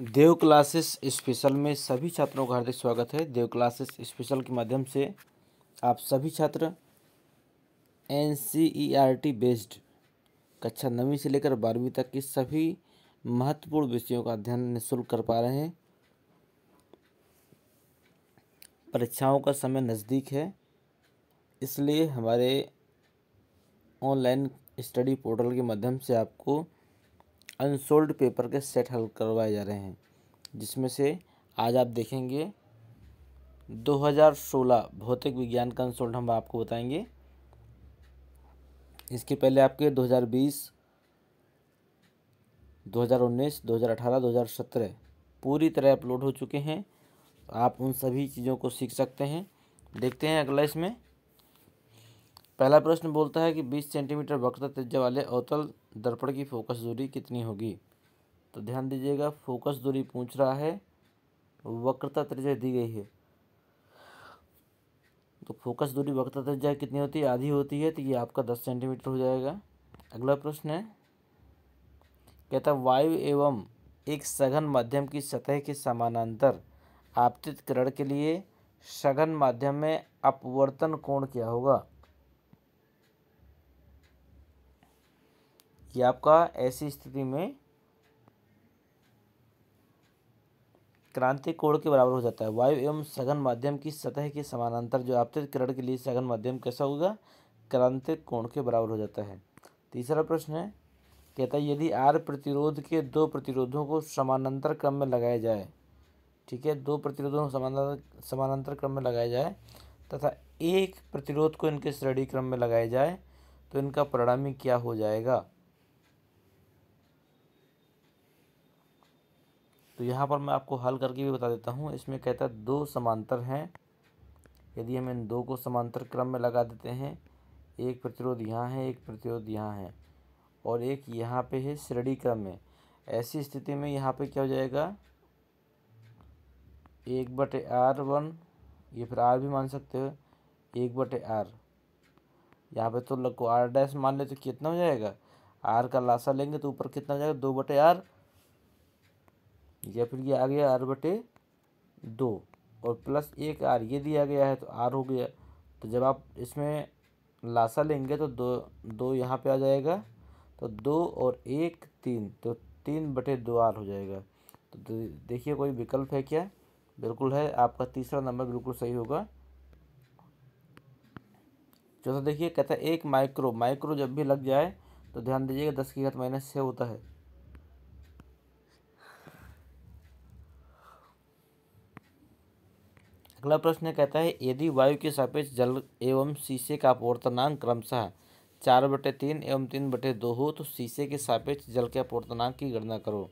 देव classes special में सभी छात्रों का हार्दिक स्वागत है देव क्लासेस स्पेशल के माध्यम से आप सभी छात्र एन बेस्ड e कक्षा नवीं से लेकर बारहवीं तक के सभी महत्वपूर्ण विषयों का अध्ययन निःशुल्क कर पा रहे हैं परीक्षाओं का समय नज़दीक है इसलिए हमारे ऑनलाइन स्टडी पोर्टल के माध्यम से आपको अनसोल्ड पेपर के सेट हल करवाए जा रहे हैं जिसमें से आज आप देखेंगे 2016 भौतिक विज्ञान का अनसोल्ड हम आपको बताएंगे इसके पहले आपके 2020, 2019, 2018, 2017 पूरी तरह अपलोड हो चुके हैं आप उन सभी चीज़ों को सीख सकते हैं देखते हैं अगला इसमें पहला प्रश्न बोलता है कि 20 सेंटीमीटर वक्र त्रिज्या वाले अवतल दर्पण की फोकस दूरी कितनी होगी तो ध्यान दीजिएगा फोकस दूरी पूछ रहा है वक्रता त्रिज्या दी गई है तो फोकस दूरी वक्रता त्रिज्या कितनी होती है आधी होती है तो ये आपका दस सेंटीमीटर हो जाएगा अगला प्रश्न है कहता वायु एवं एक सघन माध्यम की सतह के समानांतर आपतित किरण के लिए सघन माध्यम में अपवर्तन कोण क्या होगा कि आपका ऐसी स्थिति में क्रांति कोण के बराबर हो जाता है वायु एवं सघन माध्यम की सतह के समानांतर जो आपतित किरण के लिए सघन माध्यम कैसा होगा क्रांति कोण के बराबर हो जाता है तीसरा प्रश्न है कहता है यदि आर प्रतिरोध के दो प्रतिरोधों को समानांतर क्रम में लगाया जाए ठीक है दो प्रतिरोधों को समानांतर समानांतर क्रम में लगाया जाए तथा एक प्रतिरोध को इनके श्रेणी क्रम में लगाया जाए तो इनका परिणामी क्या हो जाएगा तो यहाँ पर मैं आपको हल करके भी बता देता हूँ इसमें कहता है दो समांतर हैं यदि हम इन दो को समांतर क्रम में लगा देते हैं एक प्रतिरोध यहाँ है एक प्रतिरोध यहाँ है और एक यहाँ पे है श्रेणी क्रम में ऐसी स्थिति में यहाँ पे क्या हो जाएगा एक बटे आर वन ये फिर आर भी मान सकते हो एक बटे आर यहाँ पर तो लग को आर डैश मान ले तो कितना हो जाएगा आर का लाशा लेंगे तो ऊपर कितना हो जाएगा दो बटे आर या फिर ये आ गया आर बटे दो और प्लस एक आर ये दिया गया है तो आर हो गया तो जब आप इसमें लासा लेंगे तो दो दो यहाँ पे आ जाएगा तो दो और एक तीन तो तीन बटे दो आर हो जाएगा तो देखिए कोई विकल्प है क्या बिल्कुल है आपका तीसरा नंबर बिल्कुल सही होगा चौथा देखिए कहता है एक माइक्रो माइक्रो जब भी लग जाए तो ध्यान दीजिएगा दस की घात माइनस छः होता है अगला प्रश्न कहता है यदि वायु के सापेक्ष जल एवं शीशे का अपवर्तनांक क्रमशः चार बटे तीन एवं तीन बटे दो हो तो शीशे के सापेक्ष जल के अपवर्तनांक की गणना करो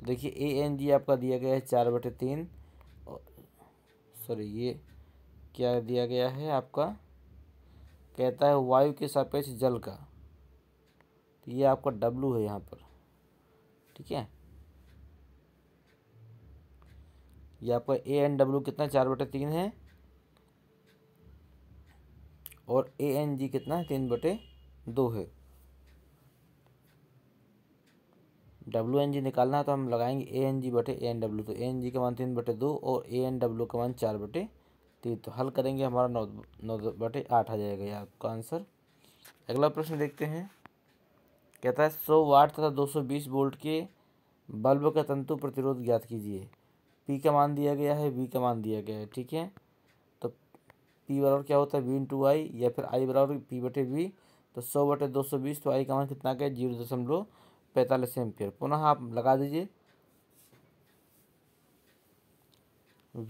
तो देखिए ए एन जी आपका दिया गया है चार बटे तीन सॉरी ये क्या दिया गया है आपका कहता है वायु के सापेक्ष जल का तो ये आपका डब्लू है यहाँ पर ठीक है ये आपका ए एन डब्ल्यू कितना चार बटे तीन है और ए एन जी कितना है तीन बटे दो है डब्ल्यू एन जी निकालना है तो हम लगाएंगे ए एन जी बटे ए एन डब्ल्यू तो ए एन जी का मान तीन बटे दो और ए एन डब्ल्यू का मान चार बटे तीन तो हल करेंगे हमारा नौ नौ बटे आठ आ जाएगा ये आपका आंसर अगला प्रश्न देखते हैं कहता है सौ वाट तथा दो सौ बीस वोल्ट के बल्ब का तंतु प्रतिरोध ज्ञात कीजिए पी का मान दिया गया है वी का मान दिया गया है ठीक है तो पी बराबर क्या होता है वी टू आई या फिर आई बराबर पी बटे वी तो सौ बटे दो सौ बीस तो आई का मान कितना गया जीरो दशमलव पैंतालीस एम्पियर पुनः आप लगा दीजिए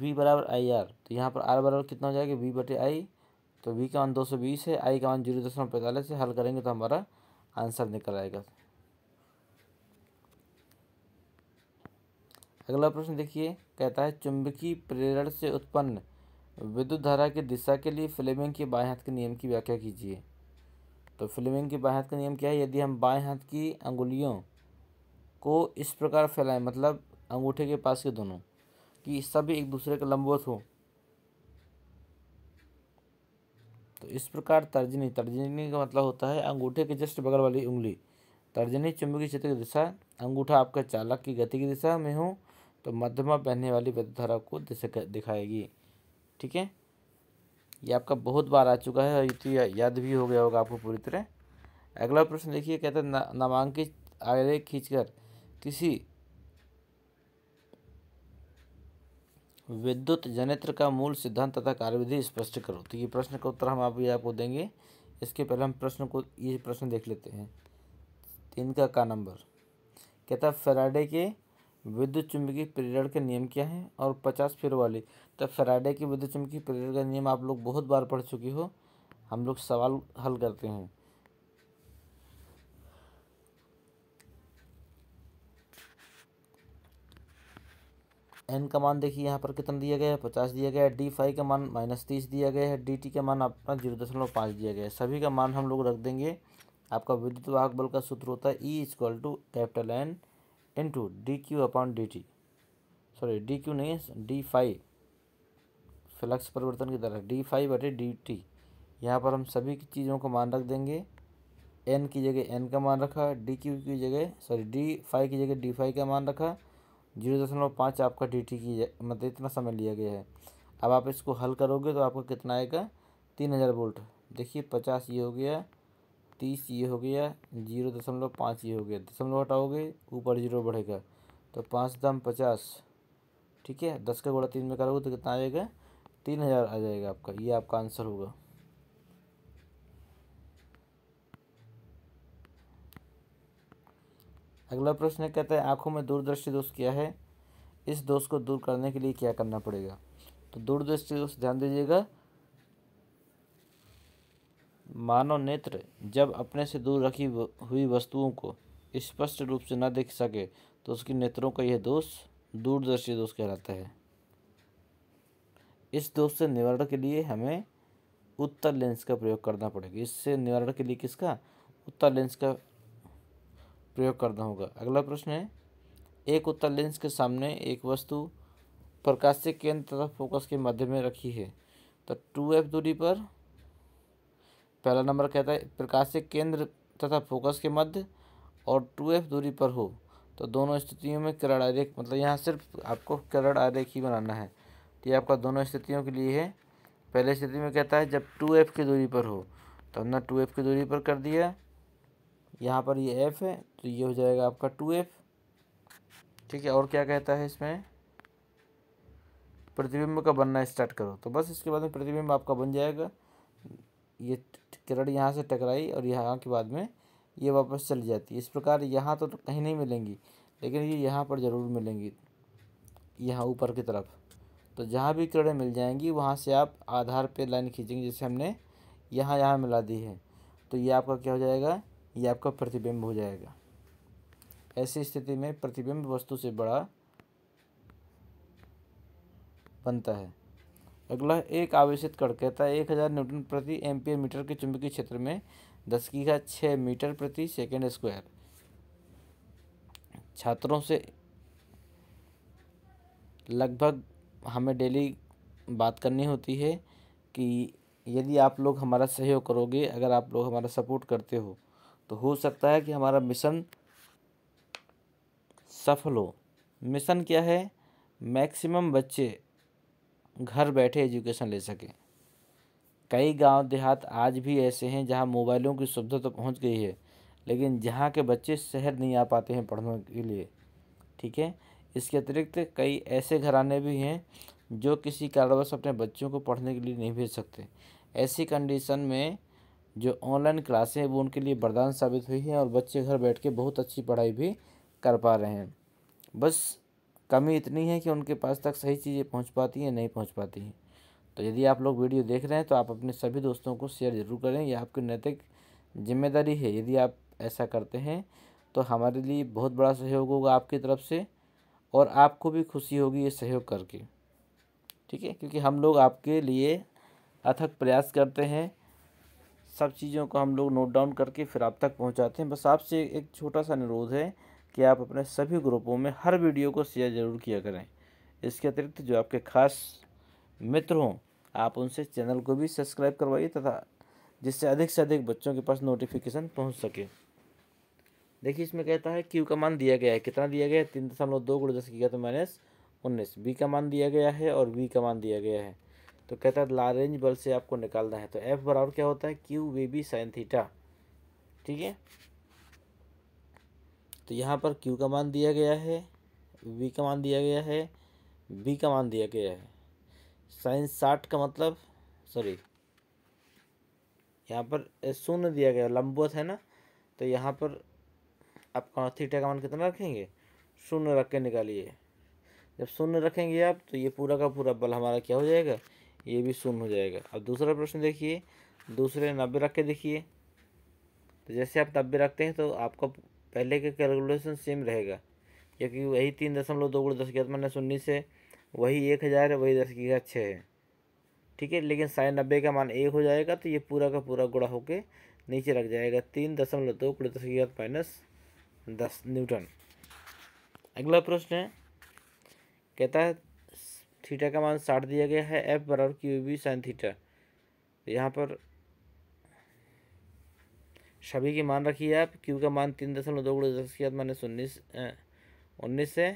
वी बराबर आई आर तो यहाँ पर आर बराबर कितना हो जाएगा वी बटे आई तो वी का मान दो सौ बीस है आई का मान जीरो दशमलव पैंतालीस से हल करेंगे तो हमारा आंसर निकल आएगा अगला प्रश्न देखिए कहता है चुंबकीय प्रेरण से उत्पन्न विद्युत धारा की दिशा के लिए फ्लेमिंग के बाएं हाथ के नियम की व्याख्या कीजिए तो फ्लेमिंग के बाएं हाथ का नियम क्या है यदि हम बाएं हाथ की अंगुलियों को इस प्रकार फैलाएं मतलब अंगूठे के पास के दोनों कि सभी एक दूसरे के लंबवत हो तो इस प्रकार तर्जनी तर्जनी का मतलब होता है अंगूठे के जस्ट बगल वाली उंगली तर्जनी चुंबकीय क्षेत्र की दिशा अंगूठा आपका चालक की गति की दिशा में हो तो मध्यमा बहने वाली विद्युत धारा को दिखाएगी ठीक है ये आपका बहुत बार आ चुका है और तो ये तो याद भी हो गया होगा आपको पूरी तरह अगला प्रश्न देखिए कहते हैं ना, नामांकित आरेख खींचकर किसी विद्युत जनित्र का मूल सिद्धांत तथा कार्यविधि स्पष्ट करो तो ये प्रश्न का उत्तर हम आप ये आपको देंगे इसके पहले हम प्रश्न को ये प्रश्न देख लेते हैं इनका का नंबर कहता है फेराडे के विद्युत चुंबकीय प्रेरण के नियम क्या हैं और पचास फिर वाले तो फ्राइडे के विद्युत चुंबकीय प्रेरण का नियम आप लोग बहुत बार पढ़ चुके हो हम लोग सवाल हल करते हैं एन का मान देखिए यहाँ पर कितना दिया गया है पचास दिया गया है डी फाइव का मान माइनस तीस दिया गया है डी टी का मान अपना जीरो दशमलव पाँच दिया गया है सभी का मान हम लोग रख देंगे आपका विद्युत वाहक बल का सूत्र होता है E equal to capital N into d q upon d t sorry d q नहीं है डी फाइव फ्लक्स परिवर्तन की तरह डी फाइव बटे डी टी यहाँ पर हम सभी की चीज़ों का मान रख देंगे एन की जगह एन का मान रखा डी क्यू की जगह सॉरी डी फाइव की जगह डी फाइव का मान रखा जीरो दशमलव पाँच आपका डी टी की मतलब इतना समय लिया गया है अब आप इसको हल करोगे तो आपको कितना आएगा तीन हज़ार वोल्ट देखिए पचास ये हो गया तीस ये हो गया जीरो दशमलव पाँच ये हो गया दशमलव हटाओगे ऊपर जीरो बढ़ेगा तो पाँच दम पचास ठीक है दस का गोड़ा तीन में करोगे तो कितना आ जाएगा तीन हज़ार आ जाएगा आपका ये आपका आंसर होगा अगला प्रश्न कहता है आँखों में दूरदृष्टि दोष क्या है इस दोष को दूर करने के लिए क्या करना पड़ेगा तो दूरदृष्टि दोष ध्यान दीजिएगा मानव नेत्र जब अपने से दूर रखी हुई वस्तुओं को स्पष्ट रूप से न देख सके तो उसके नेत्रों का यह दोष दूरदर्शी दोष कहलाता है इस दोष से निवारण के लिए हमें उत्तर लेंस का प्रयोग करना पड़ेगा इससे निवारण के लिए किसका उत्तर लेंस का प्रयोग करना होगा अगला प्रश्न है एक उत्तर लेंस के सामने एक वस्तु के केंद्र तथा फोकस के मध्य में रखी है तो टू एफ दूरी पर पहला नंबर कहता है प्रकाश के केंद्र तथा फोकस के मध्य और टू एफ दूरी पर हो तो दोनों स्थितियों में किरण आरेख मतलब यहाँ सिर्फ आपको किरण आरेख ही बनाना है तो ये आपका दोनों स्थितियों के लिए है पहले स्थिति में कहता है जब टू एफ की दूरी पर हो तो हमने टू एफ की दूरी पर कर दिया यहाँ पर ये एफ है तो ये हो जाएगा आपका टू एफ ठीक है और क्या कहता है इसमें प्रतिबिंब का बनना स्टार्ट करो तो बस इसके बाद में प्रतिबिंब आपका बन जाएगा ये किरण यहाँ से टकराई और यहाँ के बाद में ये वापस चली जाती है इस प्रकार यहाँ तो कहीं नहीं मिलेंगी लेकिन ये यहाँ पर ज़रूर मिलेंगी यहाँ ऊपर की तरफ तो जहाँ भी किरणें मिल जाएंगी वहाँ से आप आधार पे लाइन खींचेंगे जैसे हमने यहाँ यहाँ मिला दी है तो ये आपका क्या हो जाएगा ये आपका प्रतिबिंब हो जाएगा ऐसी स्थिति में प्रतिबिंब वस्तु से बड़ा बनता है अगला एक आवेशित कण कहता है एक हज़ार न्यूटन प्रति एम्पियर मीटर के चुंबकीय क्षेत्र में दस की घात छः मीटर प्रति सेकेंड स्क्वायर छात्रों से लगभग हमें डेली बात करनी होती है कि यदि आप लोग हमारा सहयोग करोगे अगर आप लोग हमारा सपोर्ट करते हो तो हो सकता है कि हमारा मिशन सफल हो मिशन क्या है मैक्सिमम बच्चे घर बैठे एजुकेशन ले सकें कई गांव देहात आज भी ऐसे हैं जहां मोबाइलों की सुविधा तो पहुंच गई है लेकिन जहां के बच्चे शहर नहीं आ पाते हैं पढ़ने के लिए ठीक है इसके अतिरिक्त कई ऐसे घराने भी हैं जो किसी कारणवश अपने बच्चों को पढ़ने के लिए नहीं भेज सकते ऐसी कंडीशन में जो ऑनलाइन क्लासें हैं वो उनके लिए वरदान साबित हुई हैं और बच्चे घर बैठ के बहुत अच्छी पढ़ाई भी कर पा रहे हैं बस कमी इतनी है कि उनके पास तक सही चीज़ें पहुंच पाती हैं नहीं पहुंच पाती हैं तो यदि आप लोग वीडियो देख रहे हैं तो आप अपने सभी दोस्तों को शेयर ज़रूर करें यह आपकी नैतिक जिम्मेदारी है यदि आप ऐसा करते हैं तो हमारे लिए बहुत बड़ा सहयोग होगा आपकी तरफ से और आपको भी खुशी होगी ये सहयोग करके ठीक है क्योंकि हम लोग आपके लिए अथक प्रयास करते हैं सब चीज़ों को हम लोग नोट डाउन करके फिर आप तक पहुंचाते हैं बस आपसे एक छोटा सा अनुरोध है कि आप अपने सभी ग्रुपों में हर वीडियो को शेयर ज़रूर किया करें इसके अतिरिक्त जो आपके खास मित्र हों आप उनसे चैनल को भी सब्सक्राइब करवाइए तथा जिससे अधिक से अधिक बच्चों के पास नोटिफिकेशन पहुंच सके देखिए इसमें कहता है क्यू का मान दिया गया है कितना दिया गया है तीन दशमलव दो गुड़ दस की तो माइनस उन्नीस बी का मान दिया गया है और वी का मान दिया गया है तो कहता है लारेंज बल से आपको निकालना है तो एफ बराबर क्या होता है q v b sine theta ठीक है तो यहाँ पर क्यू का मान दिया गया है वी का मान दिया गया है बी का मान दिया गया है साइंस साठ का मतलब सॉरी यहाँ पर शून्य दिया गया लंबवत है ना तो यहाँ पर आपका थीटा का मान कितना रखेंगे शून्य रख के निकालिए जब शून्य रखेंगे आप तो ये पूरा का पूरा बल हमारा क्या हो जाएगा ये भी शून्य हो जाएगा अब दूसरा प्रश्न देखिए दूसरे नब्बे रख के देखिए तो जैसे आप नब्बे रखते हैं तो आपका पहले के कैलकुलेशन सेम रहेगा क्योंकि वही तीन दशमलव दो गुड़ दस की माइनस उन्नीस है वही एक हज़ार है वही दस की घात छः है ठीक है लेकिन साढ़े नब्बे का मान एक हो जाएगा तो ये पूरा का पूरा गुड़ा होके नीचे रख जाएगा तीन दशमलव दो गुड़ दस की घात माइनस दस न्यूटन अगला प्रश्न है कहता है थीटा का मान साठ दिया गया है एफ बराबर क्यू बी साइन थीटा यहाँ पर सभी की मान रखिए आप क्यू का मान तीन दशमलव दो गुड़े दस की माइनस उन्नीस उन्नीस है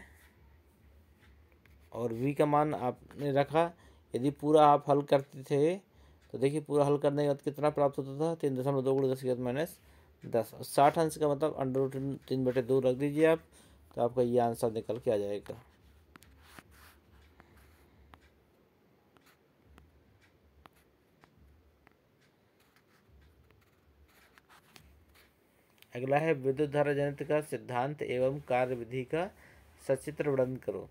और वी का मान आपने रखा यदि पूरा आप हल करते थे तो देखिए पूरा हल करने के बाद कितना प्राप्त होता था तीन दशमलव दो गुड़े दस की माइनस दस साठ अंश का मतलब अंडर तीन बटे दो रख दीजिए आप तो आपका ये आंसर निकल के आ जाएगा अगला है विद्युत धारा जनित का सिद्धांत एवं कार्य विधि का सचित्र वर्णन करो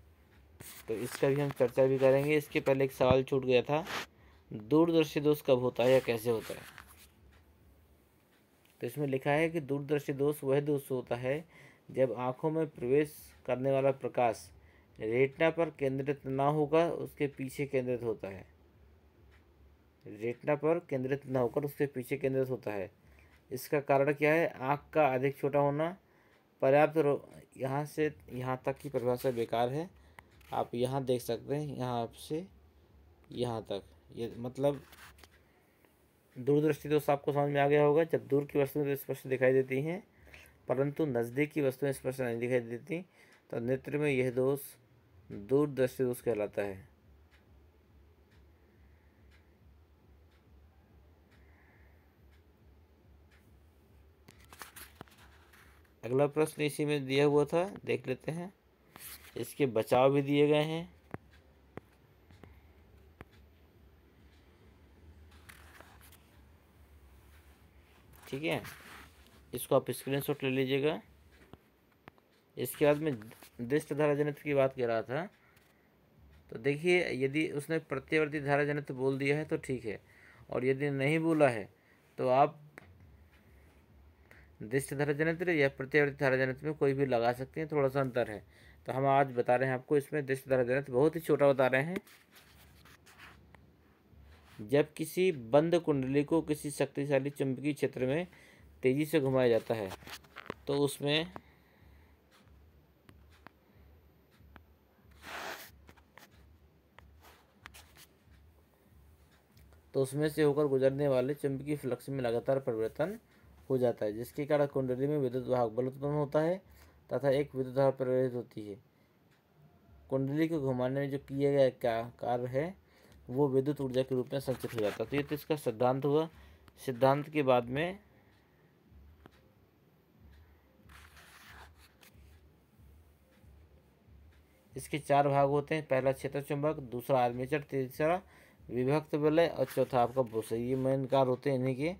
तो इसका भी हम चर्चा भी करेंगे इसके पहले एक सवाल छूट गया था दूरदर्शी दोष कब होता है या कैसे होता है तो इसमें लिखा है कि दूरदर्शी दोष वह दोष होता है जब आँखों में प्रवेश करने वाला प्रकाश रेटना पर केंद्रित ना होकर उसके पीछे केंद्रित होता है रेटना पर केंद्रित ना होकर उसके पीछे केंद्रित होता है इसका कारण क्या है आँख का अधिक छोटा होना पर्याप्त रो यहाँ से यहाँ तक की परिभाषा बेकार है आप यहाँ देख सकते हैं यहाँ से यहाँ तक ये मतलब दूरदृष्टि तो आपको समझ में आ गया होगा जब दूर की वस्तुएं तो स्पष्ट दिखाई देती हैं परंतु नज़दीक की वस्तुएं स्पष्ट नहीं दिखाई देती तो नेत्र में यह दोष दूरदृष्टि दोष कहलाता है अगला प्रश्न इसी में दिया हुआ था देख लेते हैं इसके बचाव भी दिए गए हैं ठीक है इसको आप स्क्रीनशॉट ले लीजिएगा इसके बाद में दृष्ट धारा जनित की बात कर रहा था तो देखिए यदि उसने प्रत्यावर्ती धारा जनित बोल दिया है तो ठीक है और यदि नहीं बोला है तो आप दृश्य धारा जनित्र या प्रत्यावर्ती धारा जनित्र में कोई भी लगा सकते हैं थोड़ा सा अंतर है तो हम आज बता रहे हैं आपको इसमें दृष्ट धारा जनित्र बहुत ही छोटा बता रहे हैं जब किसी बंद कुंडली को किसी शक्तिशाली चुंबकीय क्षेत्र में तेजी से घुमाया जाता है तो उसमें तो उसमें से होकर गुजरने वाले चुंबकीय फ्लक्स में लगातार परिवर्तन हो जाता है जिसके कारण कुंडली में विद्युत भाग बल उत्पन्न होता है तथा एक विद्युत धारा प्रेरित होती है कुंडली को घुमाने में जो किया गया क्या कार्य है वो विद्युत ऊर्जा के रूप में संचित हो जाता है तो ये तो इसका सिद्धांत हुआ सिद्धांत के बाद में इसके चार भाग होते हैं पहला क्षेत्र चुंबक दूसरा आर्मेचर तीसरा विभक्त बलय और चौथा आपका बोस ये मेन कार होते हैं इन्हीं के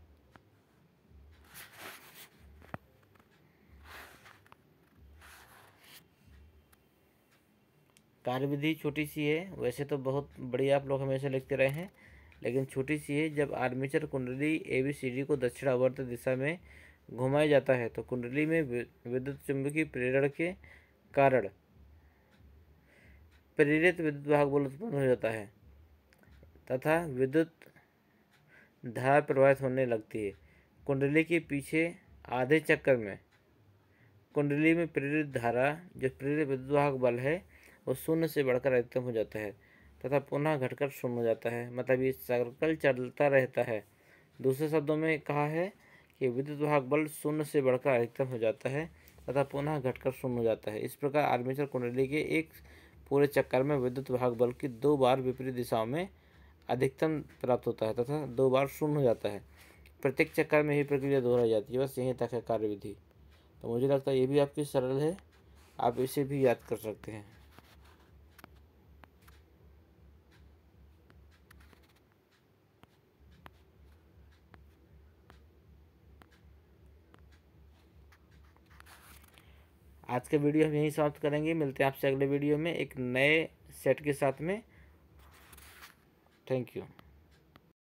कार्यविधि छोटी सी है वैसे तो बहुत बड़ी आप लोग हमेशा लिखते रहे हैं लेकिन छोटी सी है जब आर्मीचर कुंडली ए बी सी डी को दक्षिणावर्त दिशा में घुमाया जाता है तो कुंडली में विद्युत चुंबकीय प्रेरण के कारण प्रेरित विद्युत भाग बल उत्पन्न हो जाता है तथा विद्युत धारा प्रवाहित होने लगती है कुंडली के पीछे आधे चक्कर में कुंडली में प्रेरित धारा जो प्रेरित विद्युत भाग बल है वो शून्य से बढ़कर अधिकतम हो जाता है तथा पुनः घटकर शून्य हो जाता है मतलब ये सर्कल चलता रहता है दूसरे शब्दों में कहा है कि विद्युत भाग बल शून्य से बढ़कर अधिकतम हो जाता है तथा पुनः घटकर शून्य हो जाता है इस प्रकार आर्मेचर कुंडली के एक पूरे चक्कर में विद्युत भाग बल की दो बार विपरीत दिशाओं में अधिकतम प्राप्त होता है तथा दो बार शून्य हो जाता है प्रत्येक चक्कर में ही प्रक्रिया दोहराई जाती है बस यहीं तक है कार्यविधि तो मुझे लगता है ये भी आपकी सरल है आप इसे भी याद कर सकते हैं आज का वीडियो हम यहीं समाप्त करेंगे मिलते हैं आपसे अगले वीडियो में एक नए सेट के साथ में थैंक यू